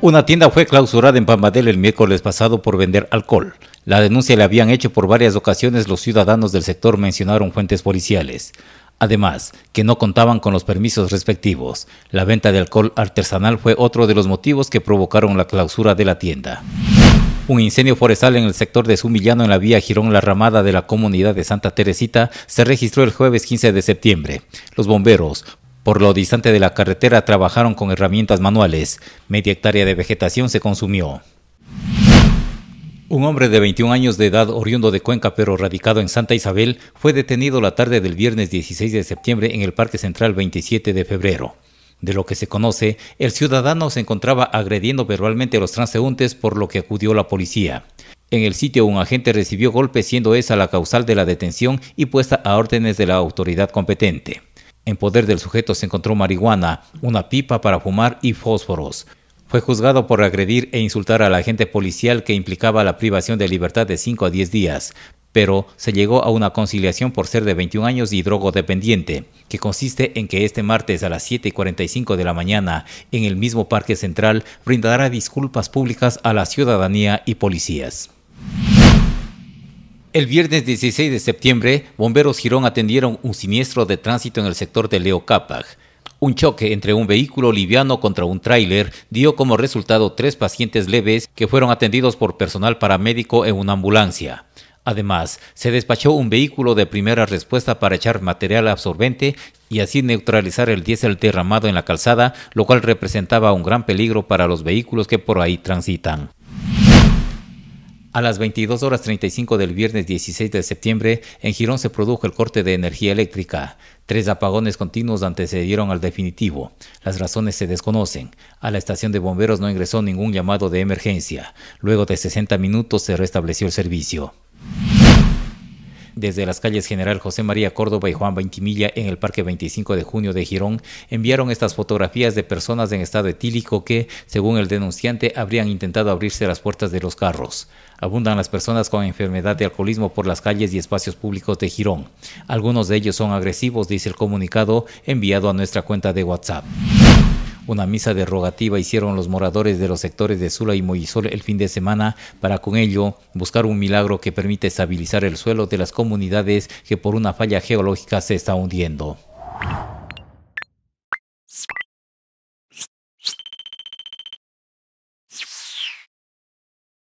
Una tienda fue clausurada en Pambadel el miércoles pasado por vender alcohol. La denuncia le habían hecho por varias ocasiones los ciudadanos del sector mencionaron fuentes policiales. Además, que no contaban con los permisos respectivos. La venta de alcohol artesanal fue otro de los motivos que provocaron la clausura de la tienda. Un incendio forestal en el sector de Sumillano en la vía Girón La Ramada de la comunidad de Santa Teresita se registró el jueves 15 de septiembre. Los bomberos, por lo distante de la carretera trabajaron con herramientas manuales. Media hectárea de vegetación se consumió. Un hombre de 21 años de edad, oriundo de Cuenca pero radicado en Santa Isabel, fue detenido la tarde del viernes 16 de septiembre en el Parque Central 27 de febrero. De lo que se conoce, el ciudadano se encontraba agrediendo verbalmente a los transeúntes por lo que acudió la policía. En el sitio un agente recibió golpes siendo esa la causal de la detención y puesta a órdenes de la autoridad competente. En poder del sujeto se encontró marihuana, una pipa para fumar y fósforos. Fue juzgado por agredir e insultar al agente policial que implicaba la privación de libertad de 5 a 10 días, pero se llegó a una conciliación por ser de 21 años y drogodependiente, que consiste en que este martes a las 7.45 de la mañana, en el mismo Parque Central, brindará disculpas públicas a la ciudadanía y policías. El viernes 16 de septiembre, bomberos Girón atendieron un siniestro de tránsito en el sector de Leo Un choque entre un vehículo liviano contra un tráiler dio como resultado tres pacientes leves que fueron atendidos por personal paramédico en una ambulancia. Además, se despachó un vehículo de primera respuesta para echar material absorbente y así neutralizar el diésel derramado en la calzada, lo cual representaba un gran peligro para los vehículos que por ahí transitan. A las 22 horas 35 del viernes 16 de septiembre, en Girón se produjo el corte de energía eléctrica. Tres apagones continuos antecedieron al definitivo. Las razones se desconocen. A la estación de bomberos no ingresó ningún llamado de emergencia. Luego de 60 minutos se restableció el servicio. Desde las calles General José María Córdoba y Juan Milla, en el Parque 25 de Junio de Girón enviaron estas fotografías de personas en estado etílico que, según el denunciante, habrían intentado abrirse las puertas de los carros. Abundan las personas con enfermedad de alcoholismo por las calles y espacios públicos de Girón. Algunos de ellos son agresivos, dice el comunicado enviado a nuestra cuenta de WhatsApp. Una misa derogativa hicieron los moradores de los sectores de Sula y Moyisol el fin de semana para con ello buscar un milagro que permite estabilizar el suelo de las comunidades que por una falla geológica se está hundiendo.